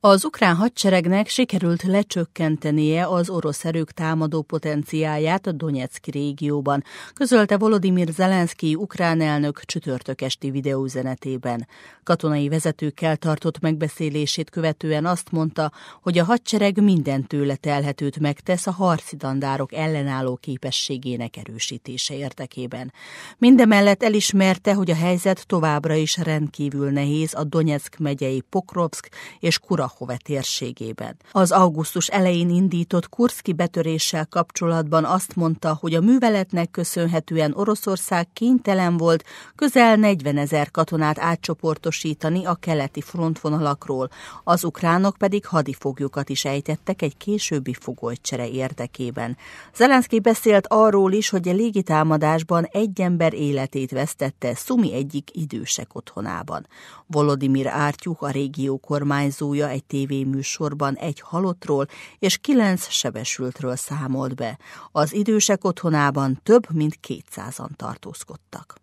Az ukrán hadseregnek sikerült lecsökkentenie az orosz erők támadó potenciáját a Donetsk régióban, közölte Volodymyr Zelenszky ukrán elnök csütörtök esti videóüzenetében. Katonai vezetőkkel tartott megbeszélését követően azt mondta, hogy a hadsereg minden tőle telhetőt megtesz a harci dandárok ellenálló képességének erősítése érdekében. Mindemellett elismerte, hogy a helyzet továbbra is rendkívül nehéz a Donetsk megyei Pokrovsk és Kura. Szahove térségében. Az augusztus elején indított Kurszki betöréssel kapcsolatban azt mondta, hogy a műveletnek köszönhetően Oroszország kénytelen volt közel 40 ezer katonát átcsoportosítani a keleti frontvonalakról, az ukránok pedig hadifoglyokat is ejtettek egy későbbi fogolycsere érdekében. Zelenszky beszélt arról is, hogy a légitámadásban egy ember életét vesztette Szumi egyik idősek otthonában. Volodymyr Ártyuk, a régió kormányzója Sky TV műsorban egy halottról és kilenc sebesültről számolt be. Az idősek otthonában több mint kétszázan tartózkodtak.